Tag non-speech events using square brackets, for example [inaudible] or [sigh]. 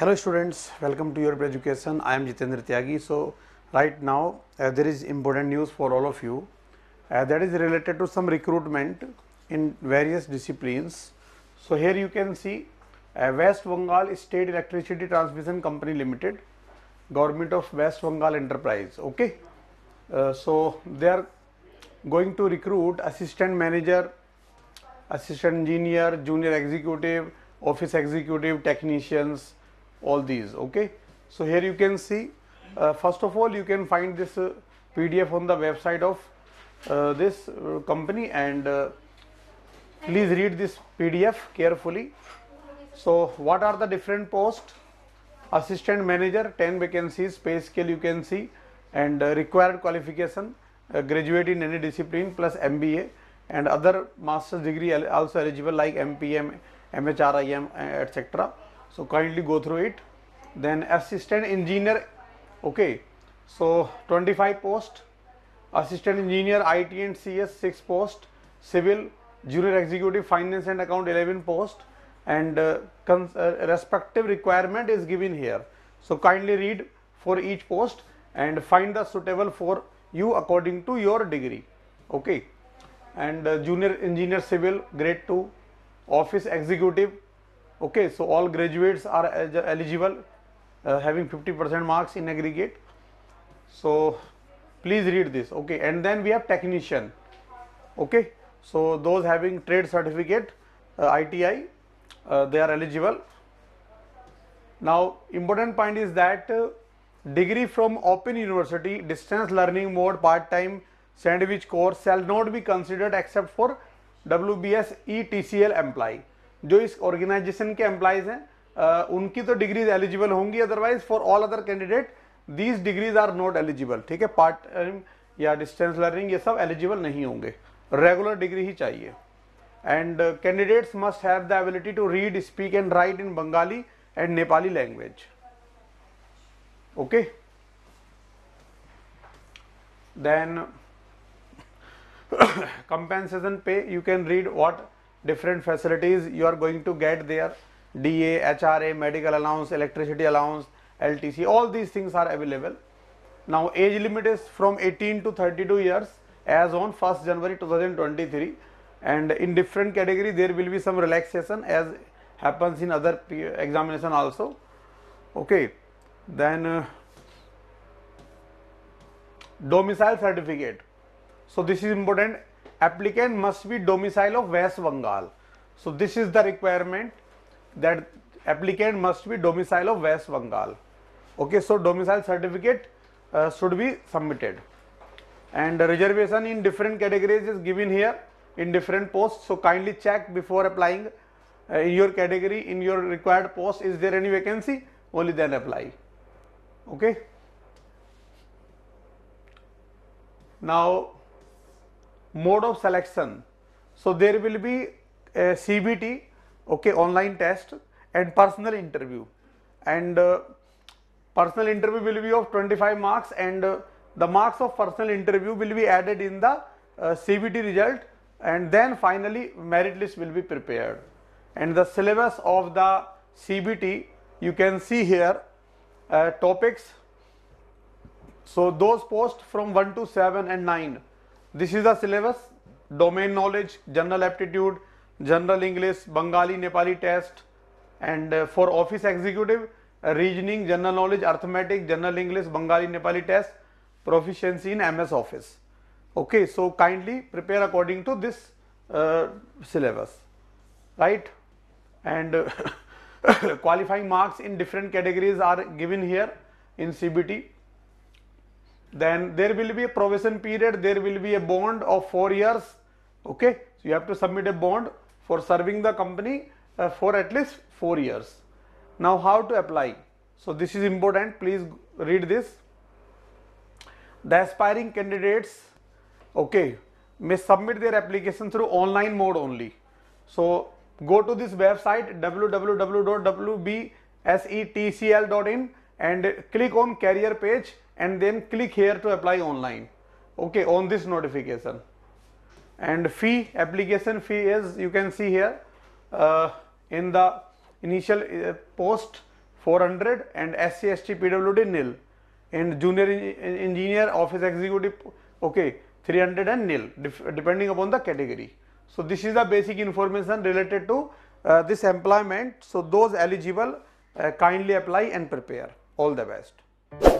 Hello students, welcome to your education. I am Jitendra Tyagi. So right now uh, there is important news for all of you uh, that is related to some recruitment in various disciplines. So here you can see uh, West Bengal State Electricity Transmission Company Limited, Government of West Bengal Enterprise. Okay, uh, so they are going to recruit assistant manager, assistant engineer, junior executive, office executive, technicians all these okay. So, here you can see uh, first of all you can find this uh, PDF on the website of uh, this uh, company and uh, please read this PDF carefully. So, what are the different posts? Assistant manager 10 vacancies pay scale you can see and uh, required qualification graduate in any discipline plus MBA and other master's degree also eligible like MPM, MHRIM etc. So, kindly go through it. Then assistant engineer, okay. So, 25 post, assistant engineer IT and CS 6 post, civil, junior executive, finance and account 11 post and uh, uh, respective requirement is given here. So, kindly read for each post and find the suitable for you according to your degree, okay. And uh, junior engineer civil grade 2, office executive okay so all graduates are eligible uh, having 50% marks in aggregate so please read this okay and then we have technician okay so those having trade certificate uh, ITI uh, they are eligible now important point is that uh, degree from open university distance learning mode part-time sandwich course shall not be considered except for WBS ETCL employee जो इस organisation के employees हैं उनकी तो degrees eligible होंगी otherwise for all other candidate these degrees are not eligible ठीक है part time या डिस्टेंस लर्निंग ये सब एलिजिबल नहीं होंगे रेगुलर डिग्री ही चाहिए and candidates must have the ability to read speak and write in Bengali and Nepali language okay then compensation pay you can read what different facilities you are going to get there DA, HRA, medical allowance, electricity allowance, LTC all these things are available. Now age limit is from 18 to 32 years as on 1st January 2023 and in different category there will be some relaxation as happens in other examination also okay then uh, domicile certificate so this is important applicant must be domicile of West Bengal. So this is the requirement that applicant must be domicile of West Bengal. Okay, so domicile certificate uh, should be submitted. And reservation in different categories is given here in different posts. So kindly check before applying uh, in your category, in your required post, is there any vacancy? Only then apply. Okay. Now, mode of selection. So, there will be a CBT, okay, online test and personal interview and uh, personal interview will be of 25 marks and uh, the marks of personal interview will be added in the uh, CBT result and then finally merit list will be prepared. And the syllabus of the CBT you can see here uh, topics. So those posts from 1 to 7 and 9 this is the syllabus, domain knowledge, general aptitude, general English, Bengali, Nepali test and uh, for office executive, uh, reasoning, general knowledge, arithmetic, general English, Bengali, Nepali test, proficiency in MS Office. Okay, so kindly prepare according to this uh, syllabus, right? And uh, [laughs] qualifying marks in different categories are given here in CBT then there will be a provision period, there will be a bond of 4 years, okay. So, you have to submit a bond for serving the company uh, for at least 4 years. Now, how to apply? So, this is important, please read this. The aspiring candidates, okay, may submit their application through online mode only. So, go to this website www.wbsetcl.in and click on career page and then click here to apply online okay on this notification and fee application fee is you can see here uh, in the initial uh, post 400 and SCST PWD nil and junior engineer office executive okay 300 and nil depending upon the category so this is the basic information related to uh, this employment so those eligible uh, kindly apply and prepare all the best